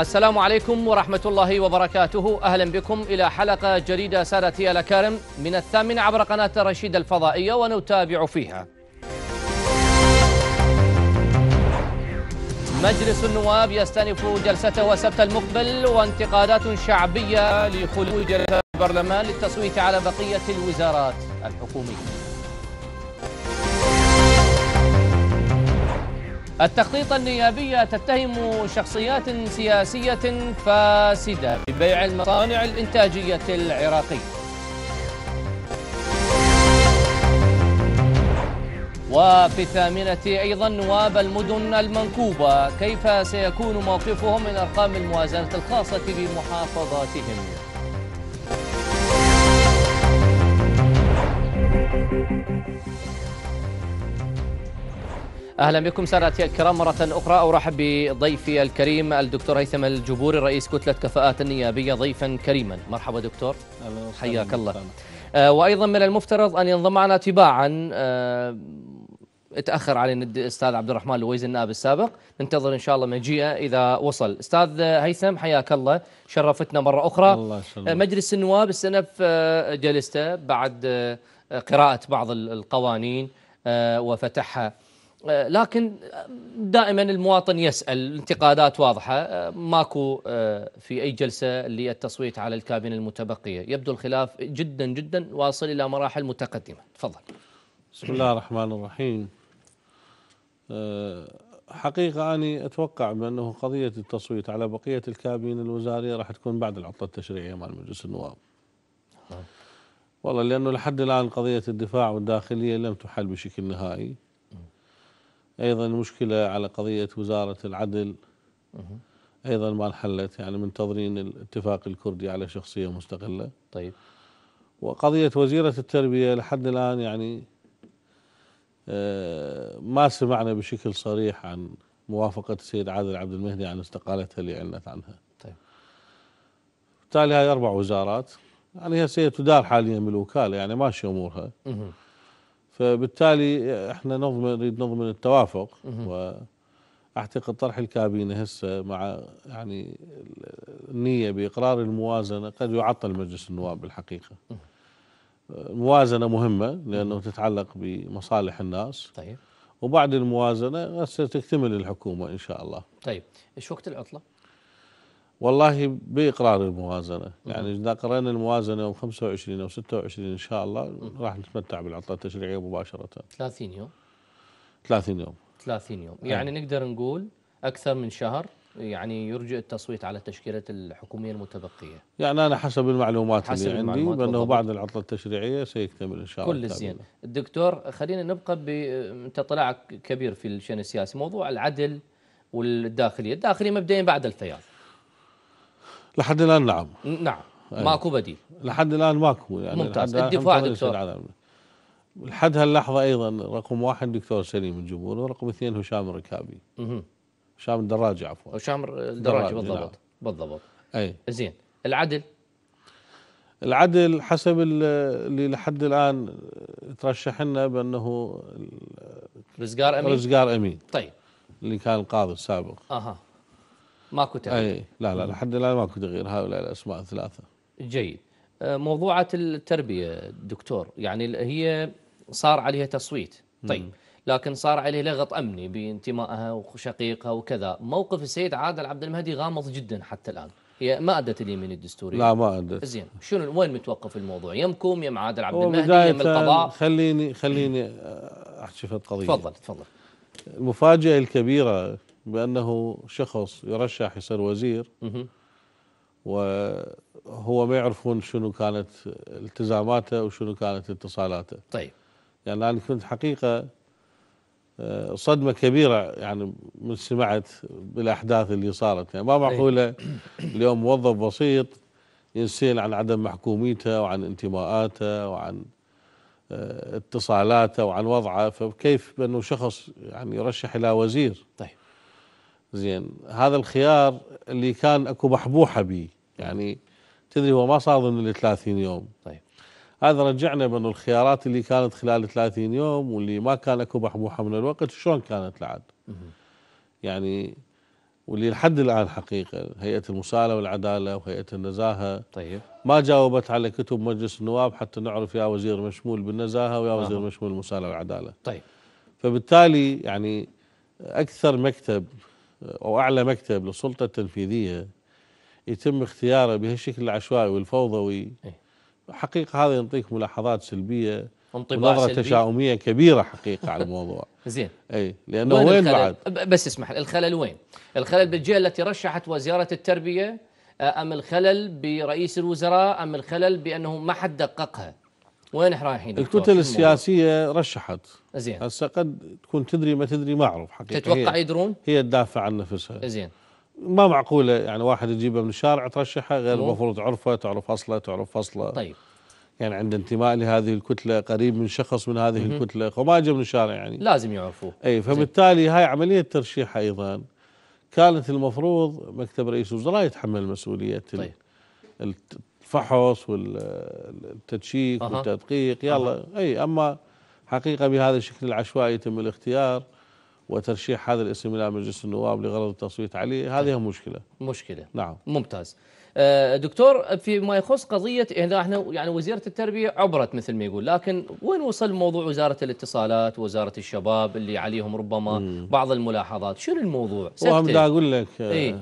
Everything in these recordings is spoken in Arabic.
السلام عليكم ورحمة الله وبركاته أهلا بكم إلى حلقة جديدة سادتي الأكارم من الثامن عبر قناة رشيد الفضائية ونتابع فيها مجلس النواب يستأنف جلسته السبت المقبل وانتقادات شعبية لخلود البرلمان للتصويت على بقية الوزارات الحكومية التخطيط النيابية تتهم شخصيات سياسية فاسدة ببيع المصانع الإنتاجية العراقية وفي الثامنة أيضا نواب المدن المنكوبة كيف سيكون موقفهم من أرقام الموازنة الخاصة بمحافظاتهم اهلا بكم سادتي الكرام مره اخرى ارحب بضيفي الكريم الدكتور هيثم الجبوري رئيس كتله كفاءات النيابيه ضيفا كريما مرحبا دكتور حياك الله آه، وايضا من المفترض ان ينضم معنا تباعا آه، اتاخر تاخر علينا الاستاذ عبد الرحمن لويز النائب السابق ننتظر ان شاء الله مجيئه اذا وصل استاذ هيثم حياك الله شرفتنا مره اخرى الله آه، مجلس النواب السنف جلسته بعد قراءه بعض القوانين وفتحها آه، لكن دائما المواطن يسال الانتقادات واضحه آه، ماكو آه، في اي جلسه للتصويت على الكابينه المتبقيه يبدو الخلاف جدا جدا واصل الى مراحل متقدمه تفضل بسم الله الرحمن الرحيم حقيقه اني اتوقع بانه قضيه التصويت على بقيه الكابينه الوزاريه راح تكون بعد العطله التشريعيه مال مجلس النواب نعم. والله لانه لحد الان قضيه الدفاع والداخليه لم تحل بشكل نهائي أيضا مشكلة على قضية وزارة العدل أيضا ما انحلت يعني منتظرين الاتفاق الكردي على شخصية مستقلة طيب وقضية وزيرة التربية لحد الآن يعني آه، ما سمعنا بشكل صريح عن موافقة السيد عادل عبد المهدي عن استقالتها اللي أعلنت عنها طيب بالتالي هاي أربع وزارات يعني هي سيتدار حاليا بالوكالة يعني ماشية أمورها فبالتالي احنا نضمن نريد نضمن التوافق واعتقد طرح الكابينه هسه مع يعني النيه باقرار الموازنه قد يعطل مجلس النواب بالحقيقه الموازنه مهمه لانه تتعلق بمصالح الناس طيب وبعد الموازنه ستكتمل الحكومه ان شاء الله طيب ايش وقت العطله والله باقرار الموازنه يعني اذا قرينا الموازنه يوم 25 او 26 ان شاء الله راح نتمتع بالعطله التشريعيه مباشره 30 يوم 30 يوم 30 يوم يعني نقدر نقول اكثر من شهر يعني يرجئ التصويت على التشكيله الحكومية المتبقية يعني أنا حسب المعلومات حسب اللي عندي بأنه بعد العطلة التشريعية سيكتمل إن شاء الله كل زين الدكتور خلينا نبقى أنت طلعك كبير في الشأن السياسي موضوع العدل والداخلية الداخلية مبدئيا بعد الفياض لحد الان نعم نعم أيه. ماكو بديل لحد الان ماكو يعني ممتاز الدفاع دكتور لحد هاللحظة أيضا رقم واحد دكتور سليم الجمهور ورقم اثنين هشام الركابي هشام الدراجي عفوا هشام الدراجي بالضبط نعم. بالضبط أي زين العدل العدل حسب اللي لحد الآن ترشح لنا بأنه رزقار أمين رزقار أمين طيب اللي كان القاضي السابق أها ماكو تغيير أي لا لا لحد الآن ماكو تغيير هؤلاء الأسماء الثلاثة جيد آه، موضوعة التربية دكتور يعني هي صار عليها تصويت طيب لكن صار عليه لغط أمني بانتمائها وشقيقها وكذا موقف السيد عادل عبد المهدي غامض جدا حتى الآن هي ما أدت اليمين الدستورية لا ما أدت زين شنو وين متوقف الموضوع يمكم يم عادل عبد المهدي يم القضاء خليني خليني آه، أحكي في القضية تفضل تفضل المفاجأة الكبيرة بأنه شخص يرشح يصير وزير وهو ما يعرفون شنو كانت التزاماته وشنو كانت اتصالاته طيب يعني أنا كنت حقيقة آه، صدمة كبيرة يعني من سمعت بالأحداث اللي صارت يعني ما معقولة طيب. اليوم موظف بسيط ينسين عن عدم محكوميته وعن انتماءاته وعن آه، اتصالاته وعن وضعه فكيف بأنه شخص يعني يرشح إلى وزير طيب زين هذا الخيار اللي كان اكو بحبوحه به يعني تدري هو ما صار ضمن ال 30 يوم طيب هذا رجعنا بانه الخيارات اللي كانت خلال 30 يوم واللي ما كان اكو بحبوحه من الوقت شلون كانت لعد؟ يعني واللي لحد الان حقيقه هيئه المساله والعداله وهيئه النزاهه طيب ما جاوبت على كتب مجلس النواب حتى نعرف يا وزير مشمول بالنزاهه ويا وزير آه. مشمول المساله والعداله طيب فبالتالي يعني اكثر مكتب او اعلى مكتب للسلطة التنفيذية يتم اختياره بهالشكل العشوائي والفوضوي إيه. حقيقة هذا ينطيك ملاحظات سلبية نظرة تشاؤمية كبيرة حقيقة على الموضوع زين اي لأنه وين, وين بعد بس اسمح الخلل وين الخلل بالجهة التي رشحت وزارة التربية أم الخلل برئيس الوزراء أم الخلل بأنه ما حد دققها وين احنا رايحين الكتل السياسيه رشحت زين هسه قد تكون تدري ما تدري ما اعرف حقيقه تتوقع يدرون؟ هي تدافع عن نفسها زين ما معقوله يعني واحد يجيبه من الشارع ترشحه غير المفروض تعرفه تعرف اصله تعرف اصله طيب يعني عند انتماء لهذه الكتله قريب من شخص من هذه مم. الكتله وما جاء من الشارع يعني لازم يعرفوه اي فبالتالي هاي عمليه ترشيح ايضا كانت المفروض مكتب رئيس الوزراء يتحمل مسؤوليه طيب. الفحص والتدشيك أه. والتدقيق يلا أه. اي اما حقيقه بهذا الشكل العشوائي يتم الاختيار وترشيح هذا الاسم الى مجلس النواب لغرض التصويت عليه هذه طيب. مشكله مشكله نعم ممتاز آه، دكتور فيما يخص قضيه اذا يعني احنا يعني وزيره التربيه عبرت مثل ما يقول لكن وين وصل موضوع وزاره الاتصالات وزاره الشباب اللي عليهم ربما بعض الملاحظات شنو الموضوع وهم اقول لك آه، ايه؟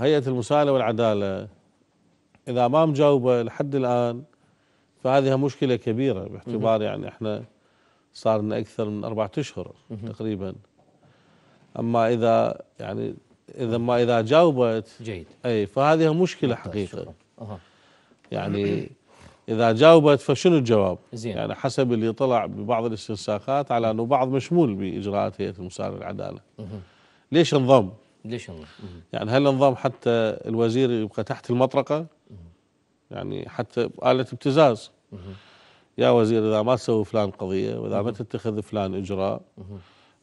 هيئه المساءله والعداله اذا ما مجاوبه لحد الان فهذه مشكله كبيره باعتبار يعني احنا صار لنا اكثر من اربعة اشهر تقريبا اما اذا يعني اذا ما اذا جاوبت جيد اي فهذه مشكله حقيقه يعني اذا جاوبت فشنو الجواب؟ زين يعني حسب اللي طلع ببعض الاستنساخات على انه بعض مشمول باجراءات هيئه مسار العداله. ليش انضم؟ ليش انضم؟ يعني هل انضم حتى الوزير يبقى تحت المطرقه؟ يعني حتى آلة ابتزاز يا وزير إذا ما تسوي فلان قضية وإذا ما تتخذ فلان إجراء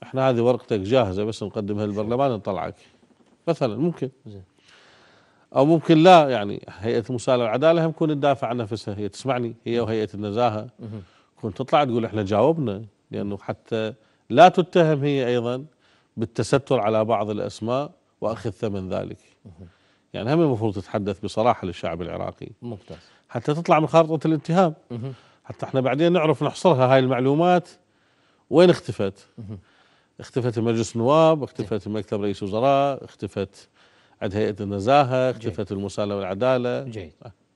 إحنا هذه ورقتك جاهزة بس نقدمها للبرلمان نطلعك مثلا ممكن أو ممكن لا يعني هيئة المسالة والعدالة هم تكون تدافع عن نفسها هي تسمعني هي وهيئة النزاهة كون تطلع تقول إحنا جاوبنا لأنه حتى لا تتهم هي أيضا بالتستر على بعض الأسماء وأخذ ثمن ذلك يعني هم المفروض تتحدث بصراحه للشعب العراقي ممتاز حتى تطلع من خارطه الاتهام حتى احنا بعدين نعرف نحصرها هاي المعلومات وين اختفت اختفت مجلس النواب اختفت مكتب رئيس الوزراء اختفت عند هيئه النزاهه اختفت المساله والعداله جيد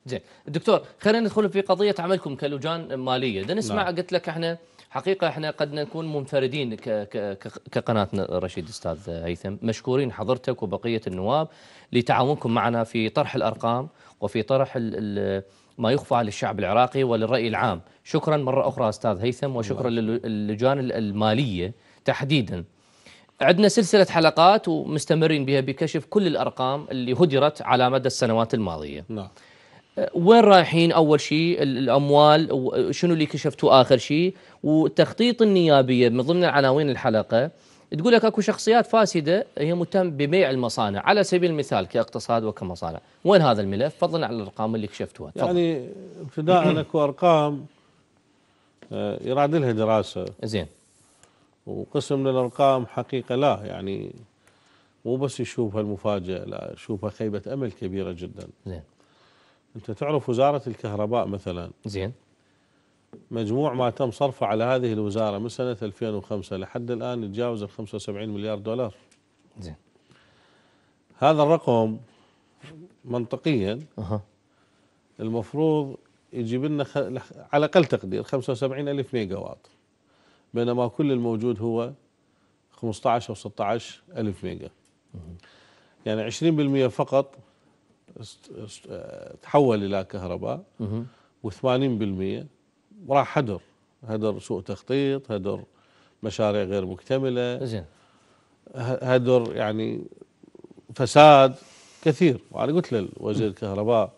زين آه. دكتور خلينا ندخل في قضيه عملكم كلجان ماليه نسمع نعم. قلت لك احنا حقيقة احنا قد نكون منفردين كقناتنا رشيد أستاذ هيثم مشكورين حضرتك وبقية النواب لتعاونكم معنا في طرح الأرقام وفي طرح ما يخفى للشعب العراقي وللرأي العام شكرا مرة أخرى أستاذ هيثم وشكرا للجان المالية تحديدا عندنا سلسلة حلقات ومستمرين بها بكشف كل الأرقام اللي هدرت على مدى السنوات الماضية نعم وين رايحين اول شيء الاموال وشنو اللي كشفتوه اخر شيء والتخطيط النيابيه من ضمن عناوين الحلقه تقول لك اكو شخصيات فاسده هي مهتم ببيع المصانع على سبيل المثال كاقتصاد وكمصانع وين هذا الملف فضلا عن الارقام اللي كشفتوها يعني ابتداء اكو ارقام آه، يراد لها دراسه زين وقسم من الارقام حقيقه لا يعني مو بس يشوفها المفاجاه لا يشوفها خيبه امل كبيره جدا زين أنت تعرف وزارة الكهرباء مثلا زين مجموع ما تم صرفه على هذه الوزارة من سنة 2005 لحد الآن يتجاوز ال 75 مليار دولار زين هذا الرقم منطقيا أه. المفروض يجيب لنا خ... على أقل تقدير 75 ألف ميجا واط بينما كل الموجود هو 15 أو 16 ألف ميجا يعني 20% فقط تحول الى كهرباء و80% راح هدر هدر سوء تخطيط هدر مشاريع غير مكتمله زين هدر يعني فساد كثير وانا قلت لوزير الكهرباء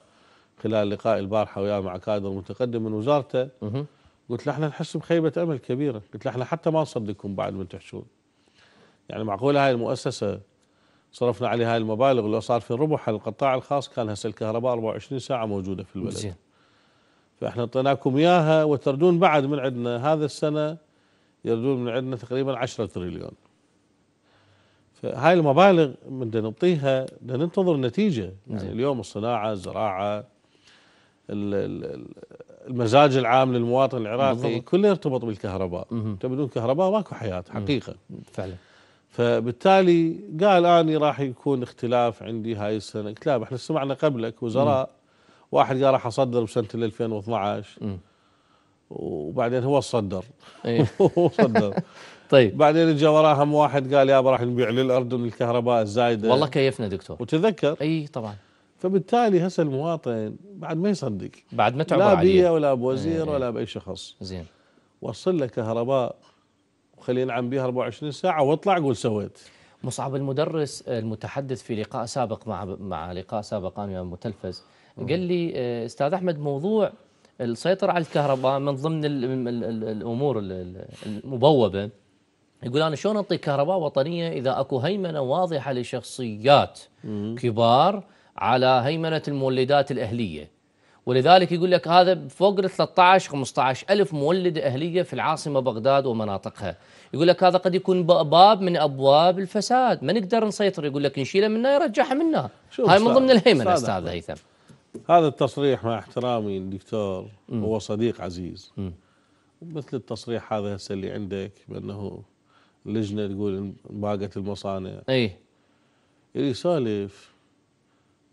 خلال لقاء البارحه وياه مع كادر متقدم من وزارته قلت له احنا نحس بخيبه امل كبيره قلت له احنا حتى ما نصدقكم بعد من تحشون يعني معقوله هاي المؤسسه صرفنا عليه هاي المبالغ لو صار في ربح القطاع الخاص كان هسه الكهرباء 24 ساعه موجوده في البلد زين فاحنا اعطيناكم اياها وتردون بعد من عندنا هذا السنه يردون من عندنا تقريبا 10 تريليون فهاي المبالغ من نعطيها بدنا ننتظر نتيجه يعني اليوم الصناعه الزراعه المزاج العام للمواطن العراقي كله يرتبط بالكهرباء انت بدون كهرباء ماكو حياه حقيقه مم. فعلا فبالتالي قال اني راح يكون اختلاف عندي هاي السنه قلت لا احنا سمعنا قبلك وزراء واحد قال راح اصدر بسنه 2012 م. وبعدين هو صدر إيه. هو صدر طيب بعدين اجى وراهم واحد قال يابا راح نبيع للاردن الكهرباء الزايده والله كيفنا دكتور وتذكر اي طبعا فبالتالي هسه المواطن بعد ما يصدق بعد ما تعبر لا بيه ولا بوزير إيه. ولا باي شخص زين وصل له كهرباء خليه يلعب بها 24 ساعه واطلع قول سويت مصعب المدرس المتحدث في لقاء سابق مع مع لقاء سابق انا متلفز قال لي آه، استاذ احمد موضوع السيطره على الكهرباء من ضمن الامور المبوبه يقول انا شلون اعطي كهرباء وطنيه اذا اكو هيمنه واضحه لشخصيات كبار على هيمنه المولدات الاهليه ولذلك يقول لك هذا فوق ال 13 15 ألف مولد أهلية في العاصمة بغداد ومناطقها يقول لك هذا قد يكون باب من أبواب الفساد ما نقدر نسيطر يقول لك نشيله منا يرجعها منا هاي من ضمن الهيمنة أستاذ هيثم هذا التصريح مع احترامي الدكتور هو صديق عزيز م. مثل التصريح هذا هسه اللي عندك بأنه لجنة تقول باقت المصانع اي يسولف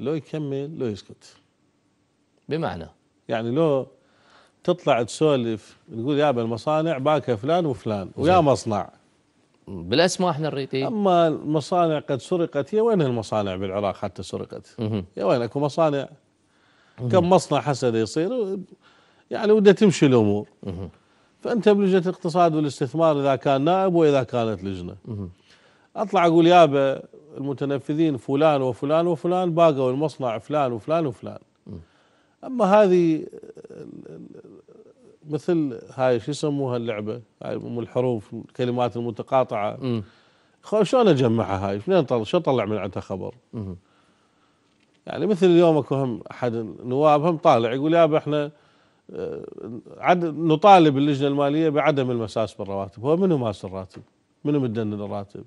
لو يكمل لو يسكت بمعنى يعني لو تطلع تسولف تقول يابا المصانع باكه فلان وفلان ويا مصنع بالاسماء احنا نريد اما المصانع قد سرقت يا وين المصانع بالعراق حتى سرقت؟ يا وين اكو مصانع كم مصنع حسد يصير يعني وده تمشي الامور فانت بلجنه الاقتصاد والاستثمار اذا كان نائب واذا كانت لجنه اطلع اقول يابا المتنفذين فلان وفلان وفلان باقوا المصنع فلان وفلان وفلان اما هذه مثل هاي شو يسموها اللعبه هاي ام الحروف الكلمات المتقاطعه شلون اجمعها هاي؟ منين شو اطلع من عندها خبر؟ مم. يعني مثل اليوم اكو هم احد النواب هم طالع يقول يابا احنا آه، عد نطالب اللجنه الماليه بعدم المساس بالرواتب، هو منو ماس الراتب؟ منو مدن الراتب؟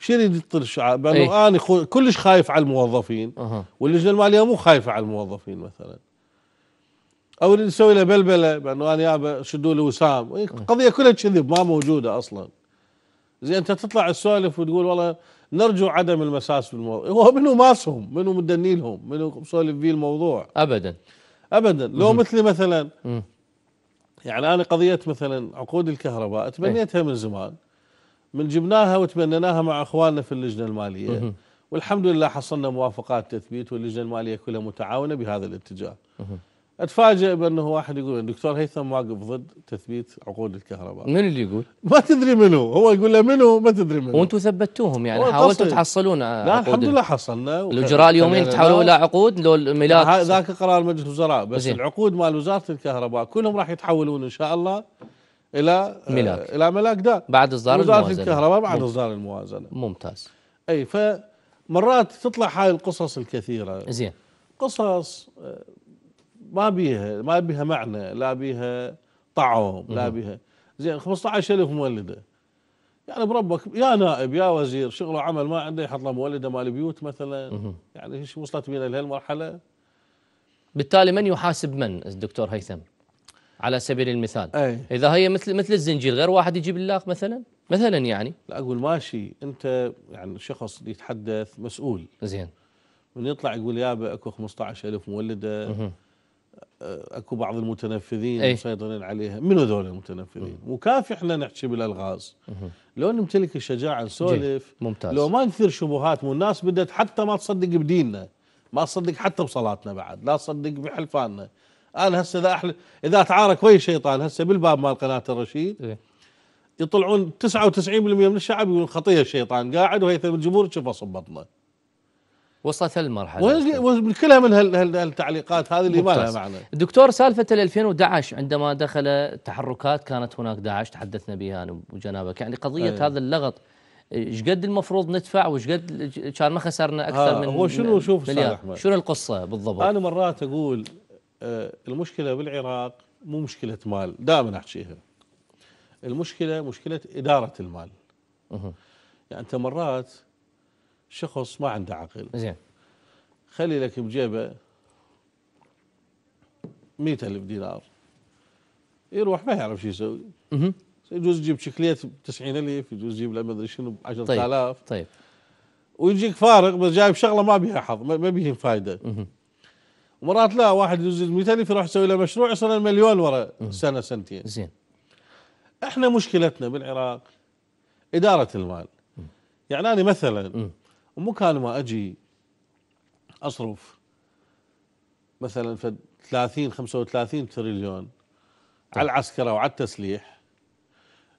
شو يريد شريد الشعب؟ بانه ايه؟ انا خو... كلش خايف على الموظفين أه. واللجنه الماليه مو خايفه على الموظفين مثلا او اللي نسوي له بلبله بانه انا يابا شدوا لي وسام القضيه إيه، إيه. كلها كذب ما موجوده اصلا زي انت تطلع السوالف وتقول والله نرجو عدم المساس بالموضوع هو منو ماسهم منو مدني لهم منو مسولف فيه الموضوع ابدا ابدا لو مثلي مثلا يعني انا قضيه مثلا عقود الكهرباء تبنيتها من زمان من جبناها وتبنيناها مع اخواننا في اللجنه الماليه والحمد لله حصلنا موافقات تثبيت واللجنه الماليه كلها متعاونه بهذا الاتجاه. اتفاجئ بانه واحد يقول الدكتور هيثم واقف ضد تثبيت عقود الكهرباء. من اللي يقول؟ ما تدري منو، هو يقول له منو ما تدري منو. وانتم ثبتوهم يعني حاولتوا تحصلون لا الحمد لله حصلنا الاجراء اليومين تحولوا الى عقود لو الميلاد ذاك قرار مجلس الوزراء بس زين. العقود مال وزاره الكهرباء كلهم راح يتحولون ان شاء الله الى ملاك الى ملاك ده بعد اصدار الموازنه وزاره الكهرباء بعد اصدار الموازنه ممتاز اي فمرات تطلع هاي القصص الكثيره زين قصص آه، ما بيها ما بيها معنى لا بيها طعم لا بيها زين 15000 مولده يعني بربك يا نائب يا وزير شغله عمل ما عنده يحط له مولده مال بيوت مثلا يعني ايش وصلت بينا لهالمرحله بالتالي من يحاسب من الدكتور هيثم على سبيل المثال أي. اذا هي مثل مثل الزنجير غير واحد يجيب اللاق مثلا مثلا يعني لا اقول ماشي انت يعني شخص يتحدث مسؤول زين من يطلع يقول با اكو 15000 مولده مه. اكو بعض المتنفذين مسيطرين عليها منو ذول المتنفذين وكافي احنا نحكي بالالغاز لو نمتلك الشجاعه نسولف ممتاز لو ما نثير شبهات والناس بدت حتى ما تصدق بديننا ما تصدق حتى بصلاتنا بعد لا تصدق بحلفاننا قال هسه اذا أحل... اذا تعارك ويا الشيطان هسه بالباب مال قناه الرشيد إيه. يطلعون 99% من الشعب يقولون خطيه الشيطان قاعد وهيثم الجمهور تشوف صب بطنه وصلت هالمرحله وين كلها من هالتعليقات هذه اللي ما لها معنى دكتور سالفه 2011 عندما دخل تحركات كانت هناك داعش تحدثنا بها انا وجنابك يعني قضيه أيه. هذا اللغط ايش قد المفروض ندفع وايش قد كان ما خسرنا اكثر آه، من هو شنو شوف شنو القصه بالضبط انا مرات اقول آه، المشكلة بالعراق مو مشكلة مال دائما أحكيها المشكلة مشكلة إدارة المال يعني أنت مرات شخص ما عنده عقل زين خلي لك بجيبه مئة ألف دينار يروح ما يعرف شو يسوي يجوز يجيب شكلية ب 90000 يجوز يجيب لا ما ادري شنو ب 10000 طيب طيب ويجيك فارغ بس جايب شغله ما بيها حظ ما بيها فائده ومرات لا واحد 200 الف يروح يسوي له مشروع يصير مليون ورا سنه سنتين زين احنا مشكلتنا بالعراق اداره المال يعني انا مثلا مكان ما اجي اصرف مثلا فد 30 35 تريليون طيب. على العسكره وعلى التسليح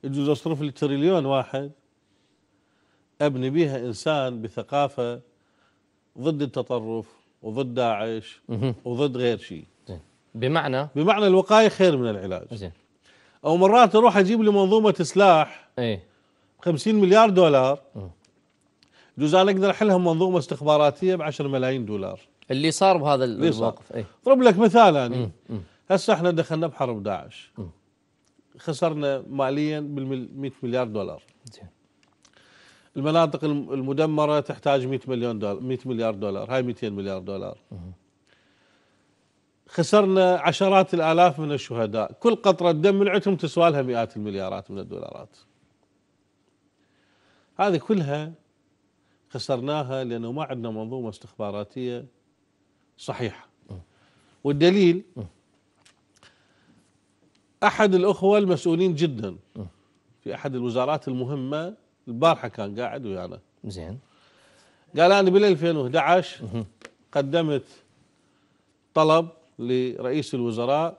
يجوز اصرف لي تريليون واحد ابني بيها انسان بثقافه ضد التطرف وضد داعش وضد غير شيء بمعنى بمعنى الوقايه خير من العلاج زين او مرات اروح اجيب لي منظومه سلاح إيه. خمسين 50 مليار دولار جزء انا اقدر احلها منظومه استخباراتيه ب 10 ملايين دولار اللي صار بهذا اللي صار. الموقف إيه. اضرب لك مثال يعني هسه احنا دخلنا بحرب داعش خسرنا ماليا بال 100 مليار دولار زين المناطق المدمره تحتاج 100 مليون دولار 100 مليار دولار هاي 200 مليار دولار خسرنا عشرات الالاف من الشهداء كل قطره دم من عندهم تسوى لها مئات المليارات من الدولارات هذه كلها خسرناها لانه ما عندنا منظومه استخباراتيه صحيحه والدليل احد الاخوه المسؤولين جدا في احد الوزارات المهمه البارحه كان قاعد ويانا زين قال انا بال 2011 قدمت طلب لرئيس الوزراء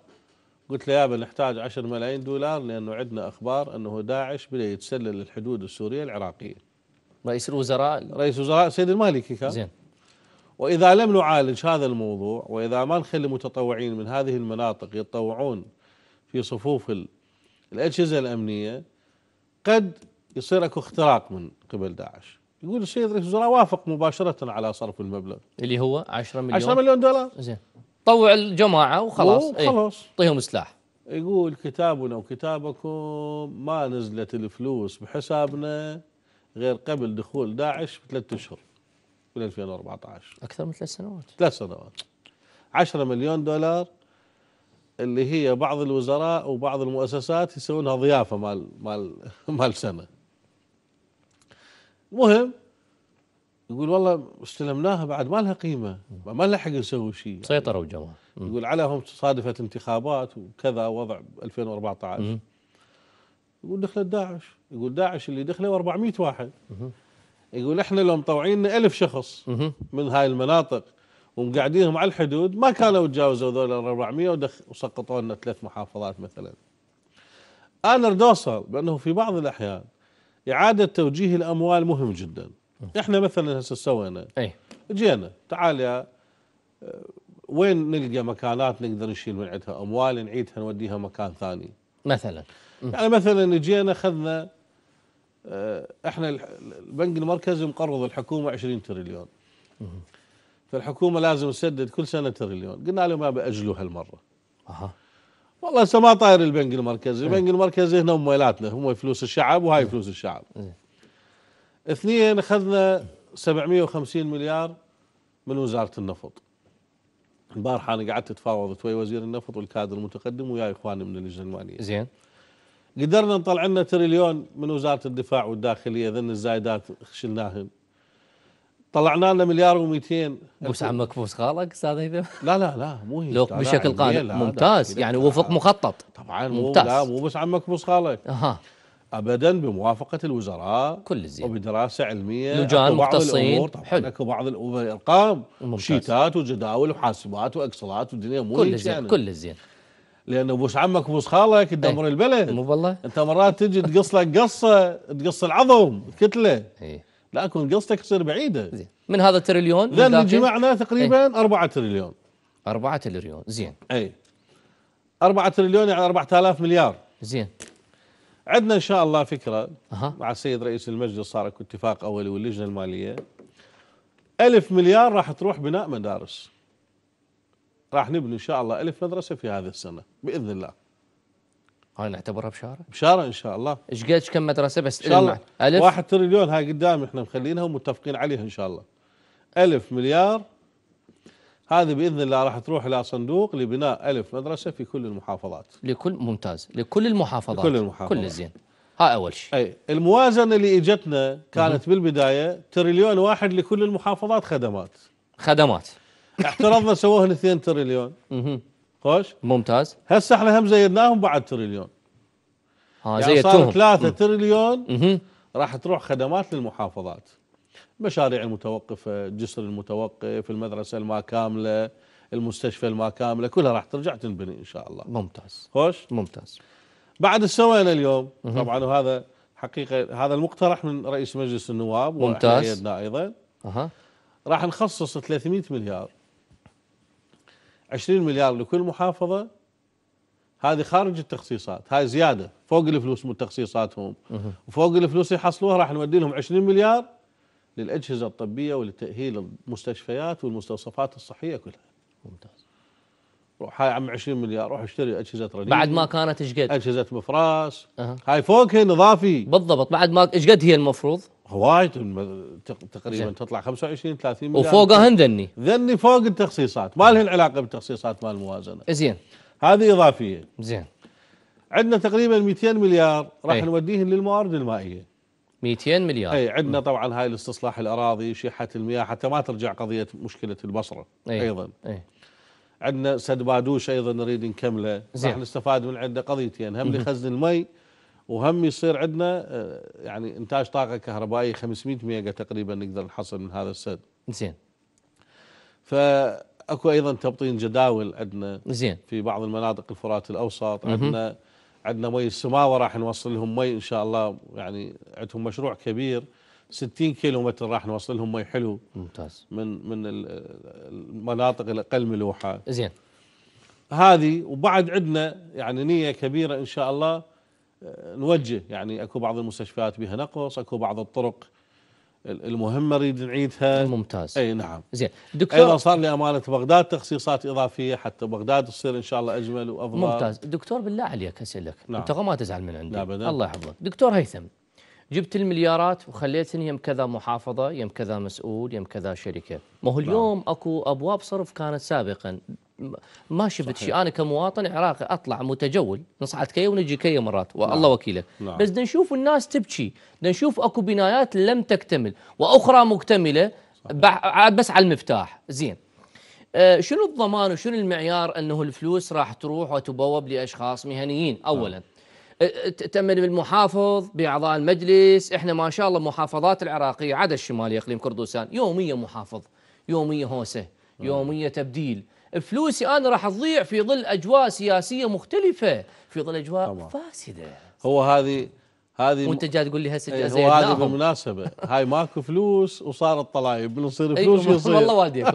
قلت له يابا نحتاج 10 ملايين دولار لانه عندنا اخبار انه داعش بدا يتسلل الحدود السوريه العراقيه. رئيس الوزراء رئيس الوزراء سيد المالكي كان زين واذا لم نعالج هذا الموضوع واذا ما نخلي متطوعين من هذه المناطق يتطوعون في صفوف الاجهزه الامنيه قد يصير اكو اختراق من قبل داعش يقول السيد رئيس الوزراء وافق مباشره على صرف المبلغ اللي هو 10 مليون 10 مليون دولار زين طوع الجماعه وخلاص خلاص اعطيهم ايه سلاح يقول كتابنا وكتابكم ما نزلت الفلوس بحسابنا غير قبل دخول داعش بثلاث اشهر من 2014 اكثر من ثلاث سنوات ثلاث سنوات 10 مليون دولار اللي هي بعض الوزراء وبعض المؤسسات يسوونها ضيافه مال مال مال سنه المهم يقول والله استلمناها بعد ما لها قيمه ما لها حق نسوي شيء يعني سيطروا الجماعه يقول عليهم صادفت انتخابات وكذا وضع 2014 يقول دخلت داعش يقول داعش اللي دخله 400 واحد يقول احنا لو مطوعين ألف شخص من هاي المناطق ومقعدينهم على الحدود ما كانوا تجاوزوا ذول 400 ودخ... وسقطوا لنا ثلاث محافظات مثلا انا اوصل بانه في بعض الاحيان اعاده توجيه الاموال مهم جدا احنا مثلا هسه سوينا أيه؟ جينا تعال يا آه، وين نلقى مكانات نقدر نشيل من عندها اموال نعيدها نوديها مكان ثاني مثلا يعني مثلا جينا اخذنا آه، احنا البنك المركزي مقرض الحكومه 20 تريليون فالحكومه لازم تسدد كل سنه تريليون قلنا لهم ما باجلوا هالمره اها والله هسه ما طاير البنك المركزي، إيه. البنك المركزي هنا مويلاتنا هم فلوس الشعب وهاي فلوس الشعب. إيه. اثنين اخذنا 750 مليار من وزاره النفط. البارحه انا قعدت اتفاوض ويا وزير النفط والكادر المتقدم ويا اخواني من اللجنه الماليه. زين. قدرنا نطلع لنا تريليون من وزاره الدفاع والداخليه ذن الزايدات شلناهن. طلعنا لنا مليار و200 بوس عمك بوس خالك استاذ هيثم لا لا لا مو هيك لو بشكل قانوني ممتاز يعني وفق مخطط طبعا ممتاز لا مو بس عمك بوس خالك اها ابدا بموافقه الوزراء كل الزين وبدراسه علميه لجان مختصين حلو اكو بعض الارقام شيتات وجداول وحاسبات واكسلات والدنيا مو كل الزين يعني. كل الزين لانه بوس عمك بوس خالك إيه. تدمر البلد مو بالله انت مرات تجي تقص لك قصه تقص العظم كتله ايه لا اكون قصتك تصير بعيده زين من هذا التريليون لان جمعنا تقريبا ايه؟ 4 تريليون 4 تريليون زين اي 4 تريليون يعني 4000 مليار زين عندنا ان شاء الله فكره أه. مع السيد رئيس المجلس صار اكو اتفاق اولي واللجنه الماليه 1000 مليار راح تروح بناء مدارس راح نبني ان شاء الله 1000 مدرسه في هذه السنه باذن الله هاي نعتبرها بشاره بشاره ان شاء الله ايش قد كم مدرسه بس ان شاء الله ألف واحد تريليون هاي قدام احنا مخلينها ومتفقين عليها ان شاء الله ألف مليار هذه باذن الله راح تروح الى صندوق لبناء ألف مدرسه في كل المحافظات لكل ممتاز لكل المحافظات لكل المحافظات كل زين ها اول شيء اي الموازنه اللي اجتنا كانت بالبدايه تريليون واحد لكل المحافظات خدمات خدمات اعترضنا سووهن 2 تريليون خوش ممتاز هسه احنا هم زيدناهم بعد تريليون اه يعني صار 3 تريليون راح تروح خدمات للمحافظات مشاريع المتوقفه، الجسر المتوقف، المدرسه الما كامله، المستشفى الما كامله، كلها راح ترجع تنبني ان شاء الله. ممتاز. خوش؟ ممتاز. بعد سوينا اليوم مم. طبعا وهذا حقيقه هذا المقترح من رئيس مجلس النواب ممتاز ايضا. أه. راح نخصص 300 مليار 20 مليار لكل محافظه هذه خارج التخصيصات هاي زياده فوق الفلوس من تخصيصاتهم وفوق الفلوس يحصلوها راح نودي لهم 20 مليار للاجهزه الطبيه ولتاهيل المستشفيات والمستوصفات الصحيه كلها ممتاز روح هاي عم 20 مليار روح اشتري اجهزه رنين بعد ما كانت ايش قد؟ اجهزه مفراس أه. هاي فوق هي نظافي بالضبط بعد ما ايش قد هي المفروض؟ هواي تقريبا تطلع 25 30 مليار وفوقها ذني ذني فوق التخصيصات ما لها علاقه بالتخصيصات مال الموازنه زين هذه اضافيه زين عندنا تقريبا 200 مليار راح إيه. نوديهن للموارد المائيه 200 مليار اي عندنا طبعا هاي الاستصلاح الاراضي شحه المياه حتى ما ترجع قضيه مشكله البصره أي. ايضا أي. عندنا سد بادوش ايضا نريد نكمله راح نستفاد من عنده قضيتين هم لخزن المي وهم يصير عندنا آه، يعني انتاج طاقه كهربائيه 500 ميجا تقريبا نقدر نحصل من هذا السد. زين. فاكو ايضا تبطين جداول عندنا زين في بعض المناطق الفرات الاوسط عندنا عندنا مي السماوه راح نوصل لهم مي ان شاء الله يعني عندهم مشروع كبير 60 كيلو متر راح نوصل لهم مي حلو ممتاز من من المناطق الاقل ملوحه زين هذه وبعد عندنا يعني نيه كبيره ان شاء الله نوجه يعني اكو بعض المستشفيات بها نقص اكو بعض الطرق المهمه نريد نعيدها ممتاز اي نعم زين دكتور ايضا صار لامانه بغداد تخصيصات اضافيه حتى بغداد تصير ان شاء الله اجمل وافضل ممتاز دكتور بالله عليك اسالك نعم. انت ما تزعل من عندي لا ابدا الله يحفظك دكتور هيثم جبت المليارات وخليتني يم كذا محافظه يم كذا مسؤول يم كذا شركه ما هو نعم. اليوم لا. اكو ابواب صرف كانت سابقا ما شفت شيء انا كمواطن عراقي اطلع متجول نصعد كي ونجي كي مرات نعم. والله لا. وكيله لا. نعم. بس نشوف الناس تبكي نشوف اكو بنايات لم تكتمل واخرى مكتمله بس على المفتاح زين أه شنو الضمان وشنو المعيار انه الفلوس راح تروح وتبوب لاشخاص مهنيين اولا لا. تأمن المحافظ بأعضاء المجلس إحنا ما شاء الله محافظات العراقية عدا الشمالي إقليم كردوسان يومية محافظ يومية هوسة يومية تبديل فلوسي أنا راح تضيع في ظل أجواء سياسية مختلفة في ظل أجواء طبعا. فاسدة هو هذه هذه وانت جاي تقول لي هسه جاي هو هذه بالمناسبه هاي ماكو فلوس وصارت طلايب بنصير إيه، فلوس يصير والله والديك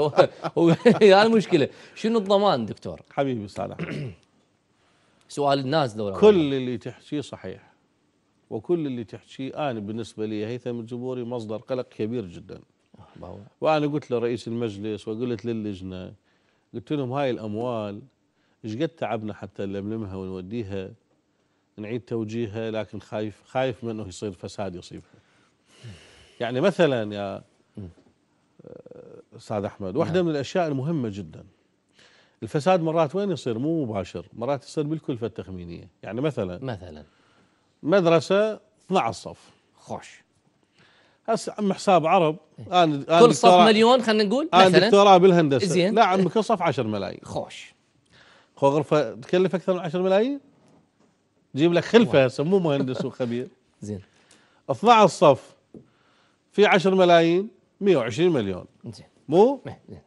هو هي المشكله شنو الضمان دكتور حبيبي استاذ سؤال الناس دولة كل والله. اللي تحكيه صحيح وكل اللي تحكيه أنا بالنسبة لي هيثم الجبوري مصدر قلق كبير جدا وأنا قلت لرئيس المجلس وقلت للجنة قلت لهم هاي الأموال ايش قد تعبنا حتى نلملمها ونوديها نعيد توجيهها لكن خايف خايف من انه يصير فساد يصيبها. يعني مثلا يا آه، استاذ احمد واحده نعم. من الاشياء المهمه جدا الفساد مرات وين يصير مو مباشر مرات يصير بالكلفة التخمينية يعني مثلا مثلا مدرسة 12 صف خوش هسه عم حساب عرب انا إيه. آه، آه، كل صف مليون خلينا نقول انا آه، مثلا دكتوراه بالهندسه زين لا عم كل صف 10 ملايين خوش خو غرفه تكلف اكثر من 10 ملايين جيب لك خلفه هسه مو مهندس وخبير زين 12 صف في 10 ملايين 120 مليون زين مو؟ 120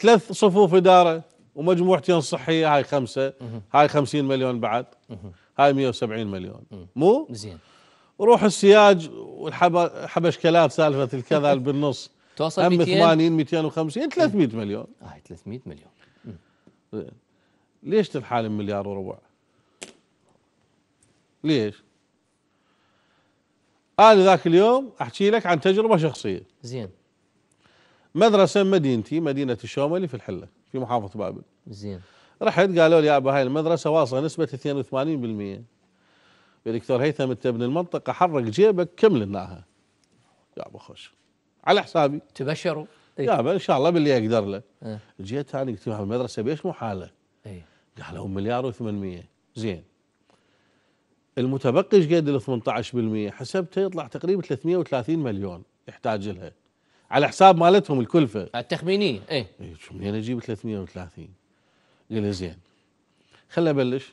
ثلاث صفوف اداره ومجموعتين صحيه هاي خمسه هاي 50 مليون بعد هاي 170 مليون مو؟ زين روح السياج والحبشكلات سالفه الكذا بالنص توصل هم 80 250 300 مليون هاي 300 مليون ليش تنحال مليار وربع؟ ليش؟ انا آه، ذاك اليوم احكي لك عن تجربه شخصيه زين مدرسه مدينتي مدينه الشوملي في الحله في محافظه بابل زين رحت قالوا لي ابا هاي المدرسه واصله نسبه 82% الدكتور هيثم انت ابن المنطقه حرك جيبك كم لناها يا ابو خوش على حسابي تبشروا إيه. يا ابا ان شاء الله باللي اقدر له أه. جيت انا قلت لهم المدرسه بيش مو حاله إيه؟ قالوا مليار و800 زين المتبقي ايش قد ال 18% حسبته يطلع تقريبا 330 مليون يحتاج لها على حساب مالتهم الكلفه التخمينيه اي منين اجيب 330 قال زين خليني ابلش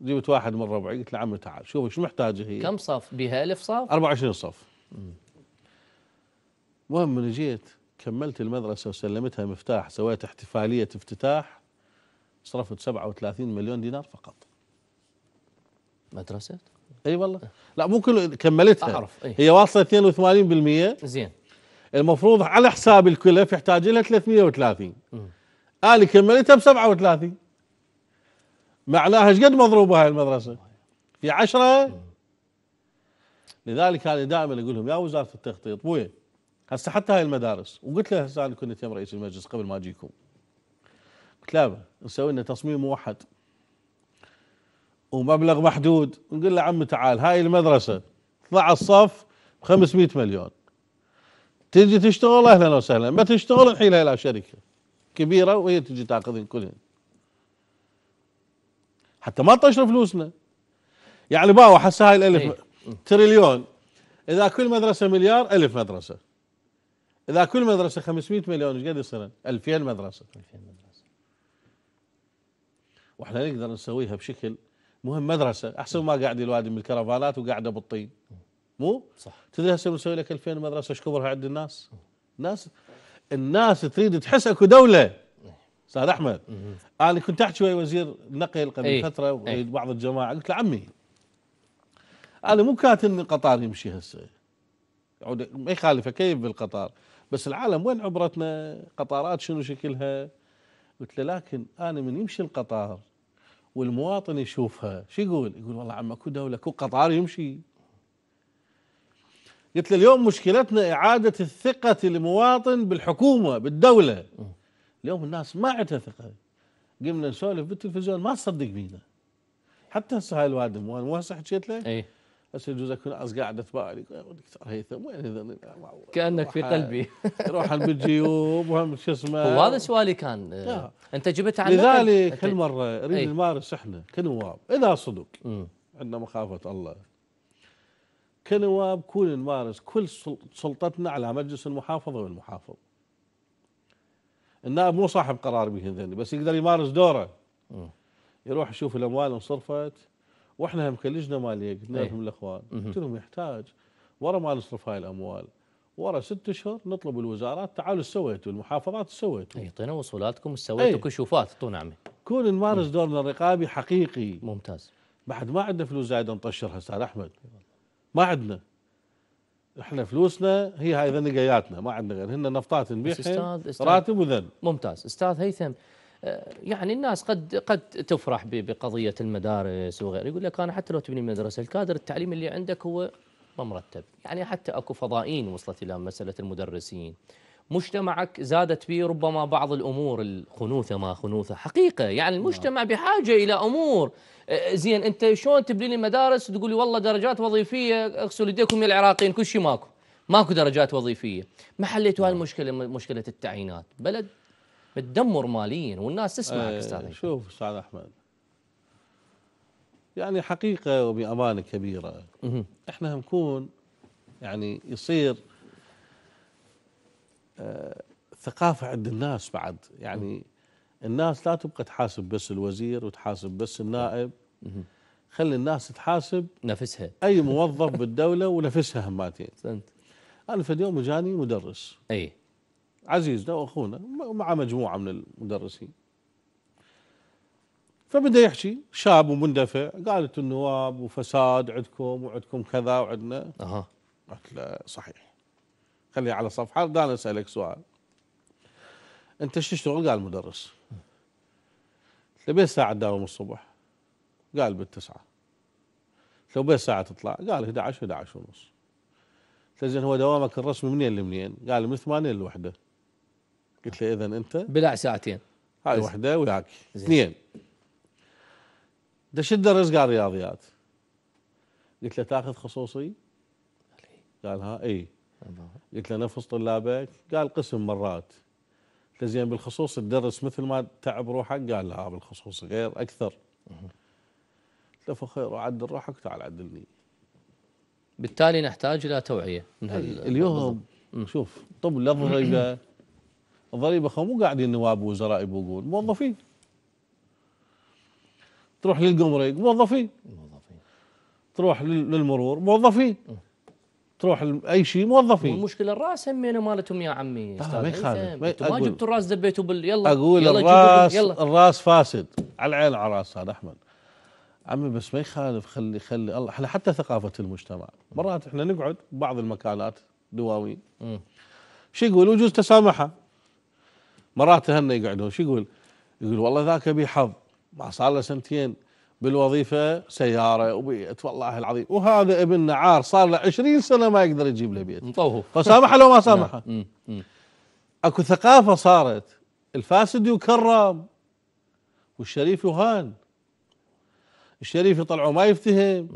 جبت واحد من ربعي قلت له عمي تعال شوف شو محتاجه هي كم صف بها الف صف 24 صف المهم من جيت كملت المدرسه وسلمتها مفتاح سويت احتفاليه افتتاح صرفت 37 مليون دينار فقط مدرسه اي والله لا مو كله كملتها اعرف أيه. هي واصله 82% زين المفروض على حساب الكلف يحتاج لها 330 آلي كملتها ب 37 معناها ايش قد مضروبه هاي المدرسه؟ في 10 لذلك انا دائما اقول لهم يا وزاره التخطيط بويا هسه حتى هاي المدارس وقلت له هسه انا كنت يوم رئيس المجلس قبل ما اجيكم قلت له نسوي لنا تصميم موحد ومبلغ محدود نقول له عمي تعال هاي المدرسه طلع الصف ب 500 مليون تجي تشتغل اهلا وسهلا ما تشتغل نحيلها الى شركه كبيره وهي تجي تاخذين كلهن حتى ما تطشر فلوسنا يعني باو حس هاي الالف ايه. تريليون اذا كل مدرسه مليار الف مدرسه اذا كل مدرسه 500 مليون ايش قد يصير 2000 مدرسه 2000 مدرسه واحنا نقدر نسويها بشكل مهم مدرسه احسن ما قاعد الوادي من الكرفانات وقاعده بالطين إيه. مو صح تدري هسه مسوي لك 2000 مدرسه ايش كبرها عند الناس الناس الناس تريد تحس اكو دوله استاذ احمد انا كنت احكي ويا وزير النقل قبل ايه فتره ايه بعض الجماعه قلت له عمي انا مو كاتب ان القطار يمشي هسه ما يخالف كيف بالقطار بس العالم وين عبرتنا قطارات شنو شكلها قلت له لكن انا من يمشي القطار والمواطن يشوفها شو يقول؟ يقول والله عم اكو دوله اكو قطار يمشي قلت له اليوم مشكلتنا إعادة الثقة المواطن بالحكومة بالدولة اليوم الناس ما عندها ثقة قمنا نسولف بالتلفزيون ما تصدق بينا حتى هسه هاي الوادم وانا مو هسه حكيت له؟ اي بس يجوز اكون قاعد اتباعد دكتور هيثم وين كانك في قلبي روح بالجيوب وهم شو اسمه وهذا سؤالي كان آه. انت جبت عن لذلك هالمره نريد نمارس إيه. احنا كنواب اذا صدق عندنا مخافه الله كنواب كون نمارس كل سلطتنا على مجلس المحافظة والمحافظ النائب مو صاحب قرار به ذني بس يقدر يمارس دوره يروح يشوف الأموال انصرفت واحنا هم كلجنه ماليه إيه. قلنا لهم الاخوان قلت لهم يحتاج ورا ما نصرف هاي الاموال ورا ست اشهر نطلب الوزارات تعالوا سويتوا المحافظات سويتوا يعطينا إيه، وصولاتكم سويتوا إيه. كشوفات اعطونا عمي كون نمارس دورنا الرقابي حقيقي ممتاز بعد ما عندنا فلوس زايده نطشرها استاذ احمد ما عندنا احنا فلوسنا هي هاي ذن ما عندنا غير هن نفطات نبيعها راتب وذن ممتاز استاذ هيثم آه، يعني الناس قد قد تفرح بقضيه المدارس وغيره يقول لك انا حتى لو تبني مدرسه الكادر التعليمي اللي عندك هو ما مرتب يعني حتى اكو فضائيين وصلت الى مساله المدرسين مجتمعك زادت فيه ربما بعض الامور الخنوثه ما خنوثه حقيقه يعني المجتمع بحاجه الى امور زين انت شلون تبني لي مدارس تقول لي والله درجات وظيفيه اغسلوا ايديكم يا العراقيين كل شيء ماكو ماكو درجات وظيفيه ما حليتوا هالمشكله نعم. مشكله التعيينات بلد متدمر ماليا والناس تسمعك ايه استاذ شوف استاذ احمد يعني حقيقه وبامانه كبيره احنا نكون يعني يصير ثقافه عند الناس بعد يعني الناس لا تبقى تحاسب بس الوزير وتحاسب بس طيب. النائب خلي الناس تحاسب نفسها اي موظف بالدوله ونفسها هماتين انا في اليوم جاني مدرس اي عزيزنا واخونا مع مجموعه من المدرسين فبدا يحكي شاب ومندفع قالت النواب وفساد عندكم وعندكم كذا وعندنا اها قلت له صحيح خليها على صفحه انا اسالك سؤال انت شو تشتغل؟ قال مدرس قلت له ساعه تداوم الصبح؟ قال بالتسعه قلت له ساعه تطلع؟ قال 11 11 ونص قلت له هو دوامك الرسمي منين لمنين؟ قال من 8 لوحده قلت له اذا انت بلا ساعتين هاي وحده وياك اثنين ده شو تدرس؟ قال رياضيات قلت له تاخذ خصوصي؟ قال ها اي قلت له نفس طلابك قال قسم مرات قلت زين بالخصوص تدرس مثل ما تعب روحك قال لا بالخصوص غير اكثر قلت له فخير وعدل روحك تعال عدلني بالتالي نحتاج الى توعيه من إيه، اليوم شوف طب لا الضريبه خو مو قاعدين نواب وزراء يبوقون موظفين تروح للقمريق موظفين موظفين تروح للمرور موظفين تروح اي شيء موظفين المشكله الراس همينا مالتهم يا عمي طيب، استاذ ما يخالف ما جبتوا الراس دبيتوا بال يلا اقول يلا الراس يلا. الراس فاسد على العين على راس هذا احمد عمي بس ما يخالف خلي خلي الله احنا حتى ثقافه المجتمع مرات احنا نقعد بعض المكانات دواوين شو يقول وجوز تسامحه مرات هن يقعدون شو يقول؟ يقول والله ذاك بي حظ ما صار له سنتين بالوظيفة سيارة وبيت والله العظيم وهذا ابن عار صار له 20 سنة ما يقدر يجيب له بيت مطوه فسامحه لو ما سامحه نعم. اكو ثقافة صارت الفاسد يكرم والشريف يهان الشريف يطلعوا ما يفتهم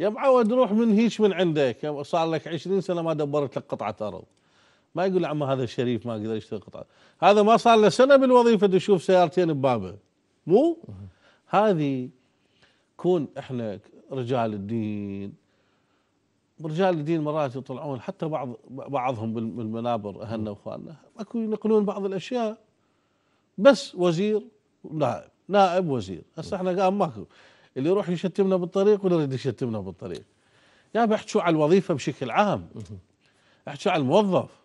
يا معود روح من هيك من عندك صار لك 20 سنة ما دبرت لك قطعة أرض ما يقول عمه هذا الشريف ما يقدر يشتري قطعه هذا ما صار له سنه بالوظيفه تشوف سيارتين ببابه مو هذه نكون احنا رجال الدين رجال الدين مرات يطلعون حتى بعض بعضهم بالمنابر اهلنا واخواننا اكو ينقلون بعض الاشياء بس وزير نائب نائب وزير هسه احنا قام ماكو اللي يروح يشتمنا بالطريق ولا يريد يشتمنا بالطريق يا بحكوا على الوظيفه بشكل عام احكوا على الموظف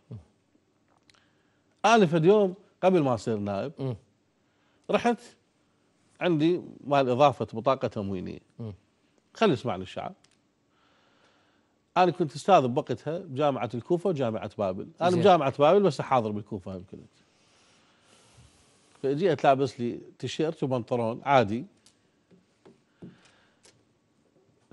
انا في اليوم قبل ما اصير نائب رحت عندي مال إضافة بطاقة تموينية خلي اسمع للشعب أنا كنت أستاذ بوقتها بجامعة الكوفة وجامعة بابل أنا زي. بجامعة بابل بس حاضر بالكوفة هم كنت فجيت لابس لي تيشيرت وبنطلون عادي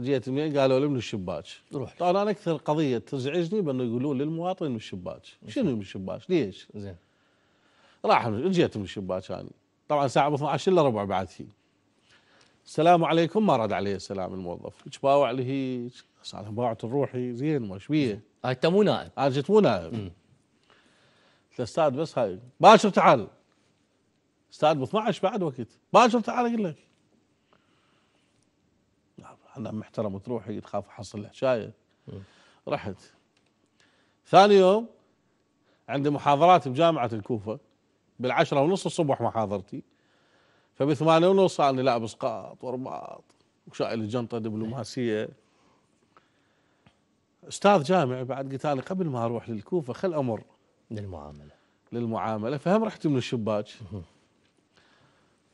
جيت منين قالوا لي من الشباك روح طبعا انا اكثر قضيه تزعجني بانه يقولون للمواطن من الشباك شنو من الشباك ليش؟ زين راح جيت من الشباك انا يعني. طبعا الساعه 12 الا ربع بعد هي السلام عليكم ما رد عليه السلام الموظف باوع لي هيك انا باوعت روحي زين ما شبيه آه، انت مو نائب انا آه، جيت مو نائب الاستاذ بس هاي باشر تعال استاذ ب 12 بعد وقت باشر تعال اقول لك انا محترم تروحي تخاف احصل الحشايه رحت ثاني يوم عندي محاضرات بجامعه الكوفه بالعشرة ونص الصبح محاضرتي فبثمانية ونص أنا لابس قاط ورباط وشايل الجنطة دبلوماسية أستاذ جامعي بعد قلت لي قبل ما أروح للكوفة خل أمر للمعاملة للمعاملة فهم رحت من الشباك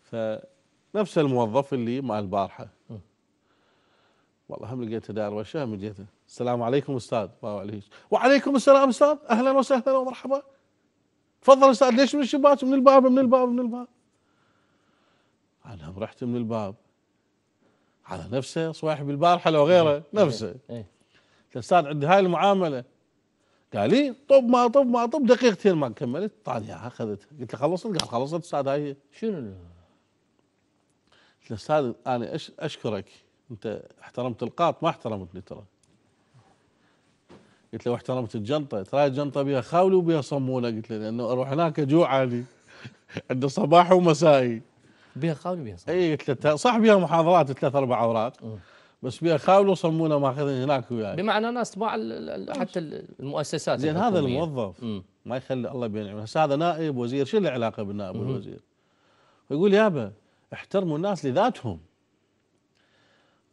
فنفس الموظف اللي مع البارحة والله هم لقيته دار وشام لقيته السلام عليكم استاذ وعليكم السلام استاذ اهلا وسهلا ومرحبا تفضل استاذ ليش من الشباك من الباب من الباب من الباب انا رحت من الباب على نفسه صاحب البارحه لو غيره إيه، نفسه استاذ إيه، إيه. عندي هاي المعامله قال لي طب ما طب ما طب دقيقتين ما كملت طال اخذتها قلت له خلصت قال خلصت استاذ هاي شنو قلت له استاذ انا اشكرك انت احترمت القاط ما احترمتني ترى قلت له احترمت الجنطه ترى الجنطه بها خاولي وبها صمونه قلت له لانه اروح هناك عادي عنده صباح ومسائي بها خاولي وبها صمونه اي قلت له صح بها محاضرات ثلاث اربع اوراق بس بها خاول وصمونه ماخذين هناك وياي بمعنى ناس تباع حتى المؤسسات زين هذا الموظف ما يخلي الله بين هسه هذا نائب وزير شو العلاقه بالنائب والوزير يقول يابا احترموا الناس لذاتهم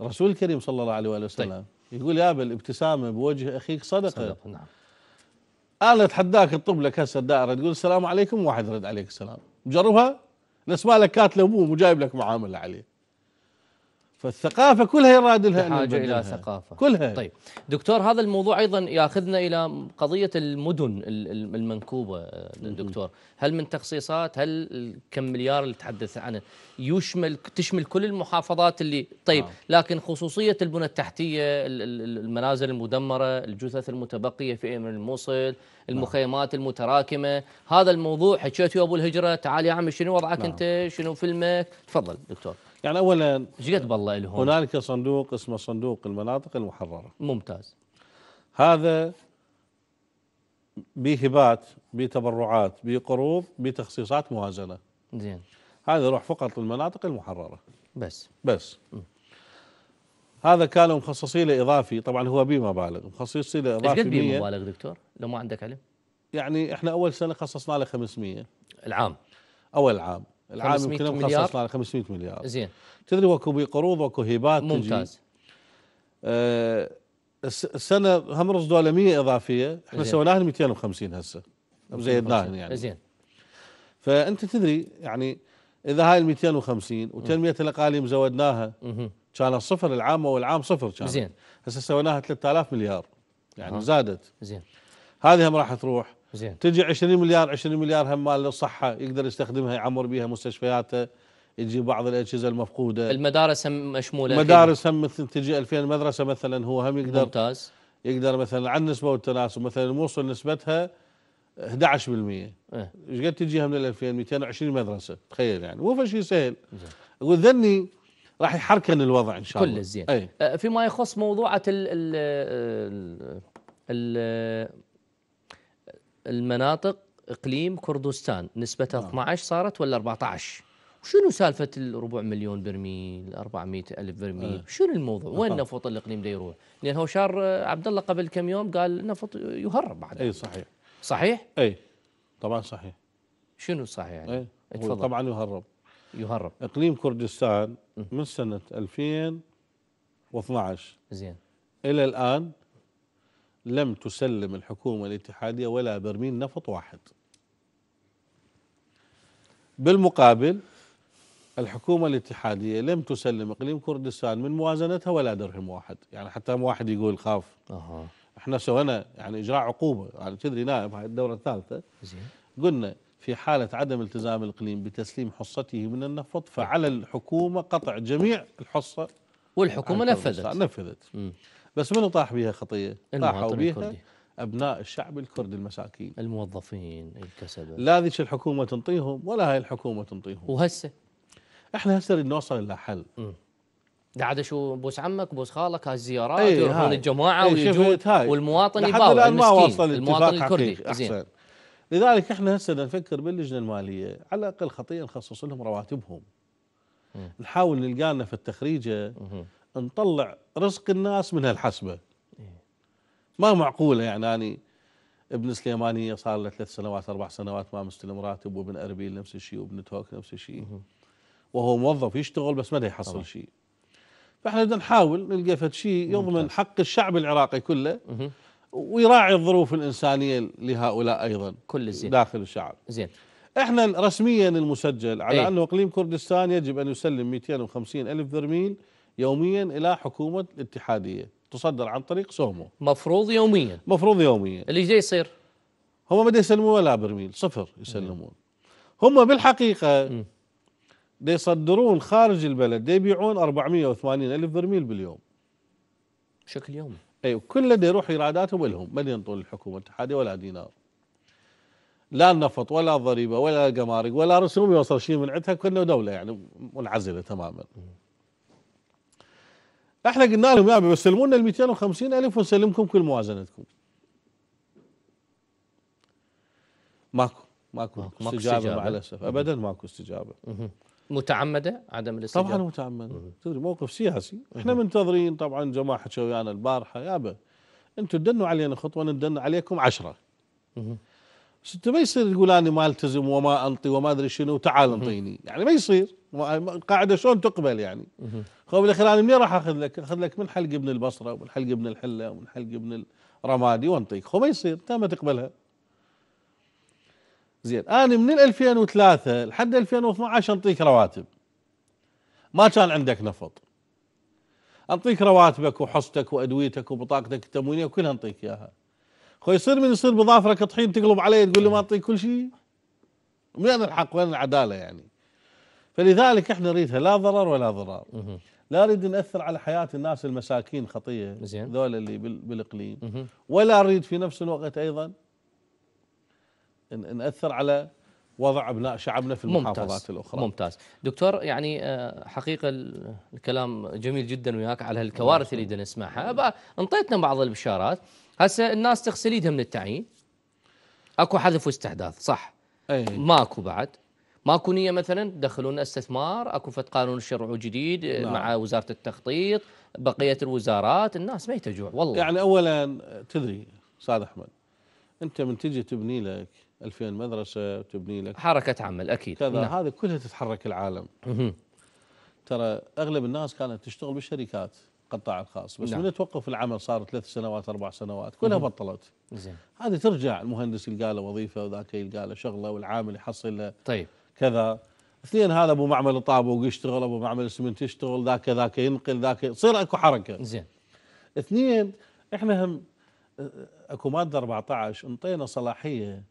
رسول الكريم صلى الله عليه واله طيب. وسلم طيب. يقول يابا الابتسامة بوجه أخيك صدقة صدق نعم أنا أتحداك تطب لك هسه الدائرة تقول السلام عليكم واحد يرد عليك السلام جربها الأسماء لك كاتله أبوه وجايب لك معاملة عليه فالثقافه كلها يراد لها حاجه الى ثقافه كلها طيب دكتور هذا الموضوع ايضا ياخذنا الى قضيه المدن المنكوبه آه، دكتور هل من تخصيصات هل كم مليار اللي تحدث عنه يشمل تشمل كل المحافظات اللي طيب آه. لكن خصوصيه البنى التحتيه المنازل المدمره الجثث المتبقيه في من الموصل نعم. المخيمات المتراكمه هذا الموضوع حكيت ابو الهجره تعال يا عم شنو وضعك نعم. انت شنو فيلمك تفضل دكتور يعني اولا ايش قد بالله لهم؟ هنالك صندوق اسمه صندوق المناطق المحرره ممتاز هذا بهبات بتبرعات بقروض بتخصيصات موازنه زين هذا يروح فقط للمناطق المحرره بس بس م. هذا كانوا مخصصين له اضافي طبعا هو مبالغ مخصصين له اضافي ايش قد مبالغ دكتور لو ما عندك علم؟ يعني احنا اول سنه خصصنا له 500 العام اول عام العام يمكن مخصص على 500 مليار زين تدري اكو قروض واكو هبات ممتاز آه السنه هم رصد 100 اضافيه احنا سويناها 250 هسه زيدناها يعني زين فانت تدري يعني اذا هاي ال 250 وتنميه الاقاليم زودناها كان صفر العام والعام صفر كان زين هسه سويناها 3000 مليار يعني زادت زين هذه هم راح تروح زين تجي 20 مليار 20 مليار هم مال الصحه يقدر يستخدمها يعمر بها مستشفياته يجي بعض الاجهزه المفقوده المدارس هم مشموله المدارس هم مثل تجي 2000 مدرسه مثلا هو هم يقدر ممتاز يقدر مثلا عن النسبه والتناسب مثلا الموصل نسبتها 11% إيه. ايش أه. قد تجيها من ال 2000 220 مدرسه تخيل يعني مو شيء سهل اقول ذني راح يحركن الوضع ان شاء الله كل زين أي. أه، فيما يخص موضوعه ال ال ال المناطق اقليم كردستان نسبتها آه. 12 صارت ولا 14 شنو سالفه الربع مليون برميل 400 الف برميل آه. شنو الموضوع آه. وين نفط الاقليم ده يروح لان هو شار عبد الله قبل كم يوم قال نفط يهرب بعد اي صحيح صحيح اي طبعا صحيح شنو صحيح يعني اي هو طبعا يهرب يهرب اقليم كردستان من سنه 2012 زين الى الان لم تسلم الحكومة الاتحادية ولا برميل نفط واحد بالمقابل الحكومة الاتحادية لم تسلم إقليم كردستان من موازنتها ولا درهم واحد يعني حتى واحد يقول خاف أه. احنا سوينا يعني إجراء عقوبة يعني تدري نائب هاي الدورة الثالثة زين قلنا في حالة عدم التزام الإقليم بتسليم حصته من النفط فعلى الحكومة قطع جميع الحصة والحكومة نفذت نفذت م. بس منو طاح بها خطيه؟ طاحوا بها ابناء الشعب الكردي المساكين الموظفين الكسبه لا ذيك الحكومه تنطيهم ولا هاي الحكومه تنطيهم وهسه احنا هسه نريد نوصل الى حل قاعد شو بوس عمك بوس خالك هاي الزيارات إيه، يروحون الجماعه إيه، ويجون والمواطن يباوع الان ما المواطن الكردي زين لذلك احنا هسه نفكر باللجنه الماليه على الاقل خطيه نخصص لهم رواتبهم نحاول نلقى لنا في التخريجه نطلع رزق الناس من هالحسبه إيه. ما معقوله يعني اني ابن سليمانيه صار له ثلاث سنوات اربع سنوات ما مستلم راتب وابن اربيل نفس الشيء وابن توك نفس الشيء وهو موظف يشتغل بس ما يحصل شيء فاحنا بدنا نحاول نلقى فد شيء يضمن حق الشعب العراقي كله ويراعي الظروف الانسانيه لهؤلاء ايضا كل زين داخل الشعب زين احنا رسميا المسجل على ايه؟ انه اقليم كردستان يجب ان يسلم 250 الف برميل يوميا إلى حكومة الاتحادية تصدر عن طريق سومو مفروض يوميا مفروض يوميا اللي جاي يصير هم ما يسلمون ولا برميل صفر يسلمون هم بالحقيقة دي يصدرون خارج البلد دي يبيعون 480 ألف برميل باليوم بشكل يومي اي أيوه كله دي يروح ايراداتهم لهم ما ينطون الحكومه الاتحاديه ولا دينار لا النفط ولا ضريبه ولا قمارق ولا رسوم يوصل شيء من عندها كنا دوله يعني منعزله تماما احنا قلنا لهم يا بيستلمونا ال 250 الف ونسلمكم كل موازنتكم ماكو ماكو, ماكو استجابه, استجابة. مع الاسف ابدا ماكو استجابه متعمده عدم الاستجابه طبعا متعمده تدري موقف سياسي احنا منتظرين طبعا جماعه حكوا ويانا البارحه يابا انتم تدنوا علينا خطوه ندن عليكم عشرة انت ما يصير تقول انا ما التزم وما انطي وما ادري شنو تعال انطيني يعني ما يصير قاعده شلون تقبل يعني هو بالاخير انا منين راح اخذ لك؟ اخذ لك من حلق ابن البصره ومن حلق ابن الحله ومن حلق ابن الرمادي وانطيك خو ما يصير انت ما تقبلها زين انا من 2003 لحد 2012 انطيك رواتب ما كان عندك نفط انطيك رواتبك وحصتك وادويتك وبطاقتك التموينيه وكلها انطيك اياها خو يصير من يصير بظافرك طحين تقلب عليه تقول له ما اعطيك كل شيء وين الحق وين العداله يعني فلذلك احنا نريدها لا ضرر ولا ضرار لا اريد ناثر على حياه الناس المساكين خطيه زين ذول اللي بالاقليم ولا اريد في نفس الوقت ايضا ناثر على وضع ابناء شعبنا في المحافظات ممتاز الاخرى ممتاز دكتور يعني آه، حقيقه الكلام جميل جدا وياك على هالكوارث اللي نسمعها انطيتنا بعض البشارات هسه الناس تغسل ايدها من التعيين اكو حذف واستحداث صح أي. ماكو بعد ماكو نيه مثلا دخلون استثمار اكو فد قانون شرعي جديد نعم. مع وزاره التخطيط بقيه الوزارات الناس ما يتجوع والله يعني اولا تدري استاذ احمد انت من تجي تبني لك 2000 مدرسه وتبني لك حركه عمل اكيد كذا نعم. هذه كلها تتحرك العالم ترى اغلب الناس كانت تشتغل بالشركات القطاع الخاص بس نعم. من توقف العمل صار ثلاث سنوات اربع سنوات كلها مم. بطلت زين هذه ترجع المهندس يلقى له وظيفه وذاك يلقى له شغله والعامل يحصل له طيب كذا اثنين هذا ابو معمل طابوق يشتغل ابو معمل سمنت يشتغل ذاك ذاك ينقل ذاك تصير اكو حركه زين اثنين احنا هم اكو ماده 14 انطينا صلاحيه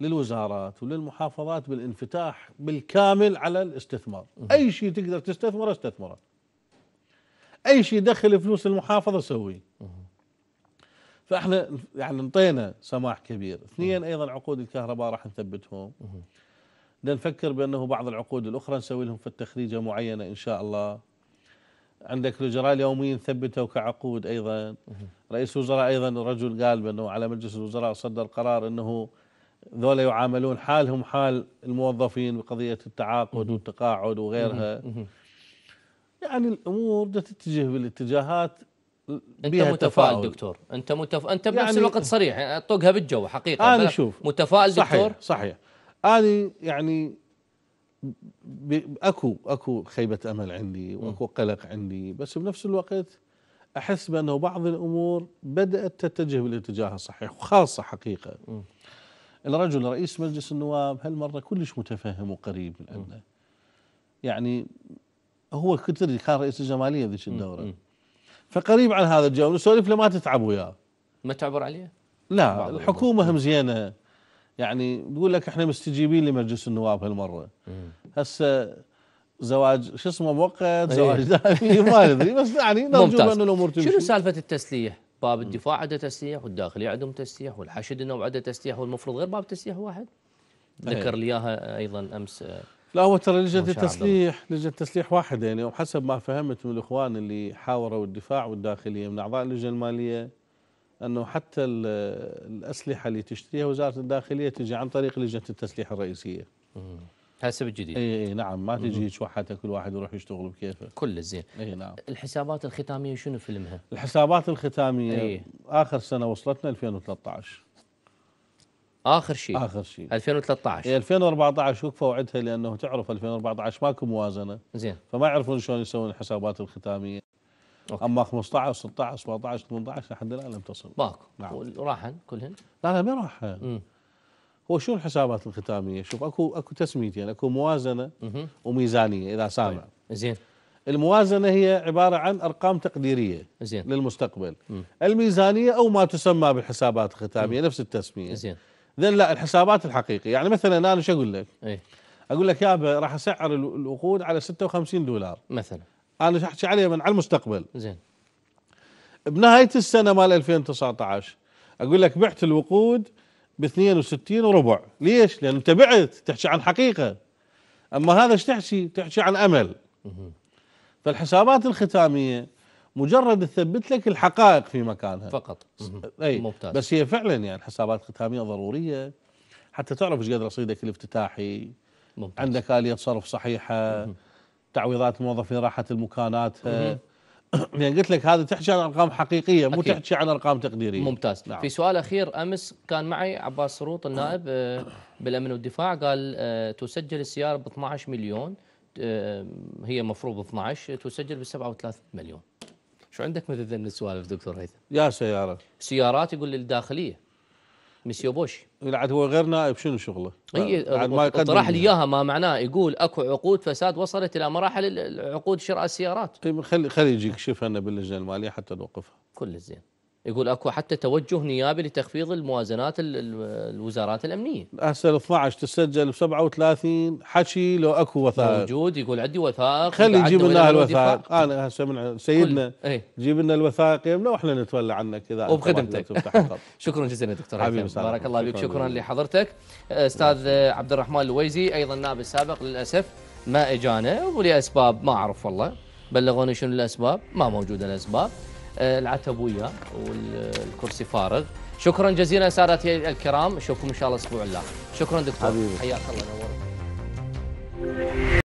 للوزارات وللمحافظات بالانفتاح بالكامل على الاستثمار اي شيء تقدر تستثمره استثمره اي شيء يدخل فلوس المحافظه سويه فاحنا يعني انطينا سماح كبير اثنين ايضا عقود الكهرباء راح نثبتهم نفكر بانه بعض العقود الاخرى نسوي لهم في التخريجه معينه ان شاء الله عندك الوزراء اليوميين ثبتوا كعقود ايضا رئيس الوزراء ايضا رجل قال بانه على مجلس الوزراء صدر قرار انه ذولا يعاملون حالهم حال الموظفين بقضيه التعاقد والتقاعد وغيرها يعني الامور تتجه بالاتجاهات انت متفائل تفاعل. دكتور انت متف... انت بنفس يعني... الوقت صريح طقها بالجو حقيقه انا شوف متفائل صحيح دكتور صحيح انا يعني ب... اكو اكو خيبه امل عندي واكو قلق عندي بس بنفس الوقت احس بانه بعض الامور بدات تتجه بالاتجاه الصحيح وخاصه حقيقه م. الرجل رئيس مجلس النواب هالمره كلش متفهم وقريب عندنا يعني هو اللي كان رئيس الجماليه ذيك الدوره فقريب عن هذا الجو نسولف له ما تتعب وياه ما تعبر عليه؟ لا الحكومه هم زينه يعني تقول لك احنا مستجيبين لمجلس النواب هالمره هسه زواج شو اسمه مؤقت إيه. زواج دائمي ما ندري بس يعني نرجو انه الامور تمشي شنو سالفه التسليح؟ باب الدفاع عنده تسليح والداخليه عندهم تسليح والحشد انه عنده تسليح والمفروض غير باب تسليح واحد إيه. ذكر لي اياها ايضا امس لا هو ترى لجنه التسليح لجنه التسليح واحده يعني وحسب ما فهمت من الاخوان اللي حاوروا الدفاع والداخليه من اعضاء اللجنه الماليه انه حتى الاسلحه اللي تشتريها وزاره الداخليه تجي عن طريق لجنه التسليح الرئيسيه. هسه بالجديد اي اي نعم ما تجي وحتى كل واحد يروح يشتغل بكيفه كل زين اي نعم الحسابات الختاميه شنو فيلمها؟ الحسابات الختاميه أي. اخر سنه وصلتنا 2013 اخر شيء اخر شيء 2013 2014 وقفوا وعدها لانه تعرف 2014 ماكو موازنه زين فما يعرفون شلون يسوون الحسابات الختاميه أوكي. اما 15 16 17 18 لحد الان لم تصل ماكو نعم راحن كلهن؟ لا لا ما راحن هو شو الحسابات الختاميه؟ شوف اكو اكو تسميتين يعني اكو موازنه مه. وميزانيه اذا سامع طيب. زين الموازنه هي عباره عن ارقام تقديريه زين للمستقبل مه. الميزانيه او ما تسمى بالحسابات الختاميه مه. نفس التسميه زين ذن لا الحسابات الحقيقية يعني مثلا انا شو اقول لك؟ اي اقول لك يابا راح اسعر الوقود على 56 دولار مثلا انا احكي عليه من على المستقبل زين بنهايه السنه مال 2019 اقول لك بعت الوقود ب 62 وربع ليش؟ لان انت بعت تحكي عن حقيقه اما هذا ايش تحكي؟ تحكي عن امل فالحسابات الختاميه مجرد تثبت لك الحقائق في مكانها فقط اي ممتاز بس هي فعلا يعني حسابات ختاميه ضروريه حتى تعرف ايش قد رصيدك الافتتاحي ممتاز. عندك اليه صرف صحيحه مم. تعويضات الموظفين راحت المكانات يعني قلت لك هذا تحكي عن ارقام حقيقيه مو تحكي عن ارقام تقديريه ممتاز نعم. في سؤال اخير امس كان معي عباس سروط النائب آه، بالامن والدفاع قال آه، تسجل السياره ب 12 مليون آه، هي مفروض 12 تسجل ب 37 مليون شو عندك مثل ذن السوالف دكتور هيثم؟ يا سيارة سيارات يقول للداخلية مسيو بوش عاد هو غير نائب شنو شغله؟ اي طرح لي اياها ما معناه يقول اكو عقود فساد وصلت الى مراحل عقود شراء السيارات طيب، خلي خلي يجيك شوف انا باللجنه الماليه حتى نوقفها كل الزين يقول اكو حتى توجه نيابي لتخفيض الموازنات الوزارات الامنيه هسه 12 تسجل ب 37 حكي لو اكو وثائق موجود يقول عندي وثائق خلي يجيب لنا الوثائق انا آه، هسه من سيدنا إيه. جيب لنا الوثائق يمنا واحنا نتولى عنك اذا وبخدمتك شكرا جزيلا دكتور حبيبي بارك الله فيك شكرا لحضرتك استاذ عبد الرحمن الويزي ايضا نائب السابق للاسف ما اجانا ولاسباب ما اعرف والله بلغوني شنو الاسباب ما موجوده الاسباب آه، العتبويه والكرسي فارغ شكرا جزيلا سادتي الكرام اشوفكم ان شاء الله الاسبوع الاخر شكرا دكتور حياك الله نورت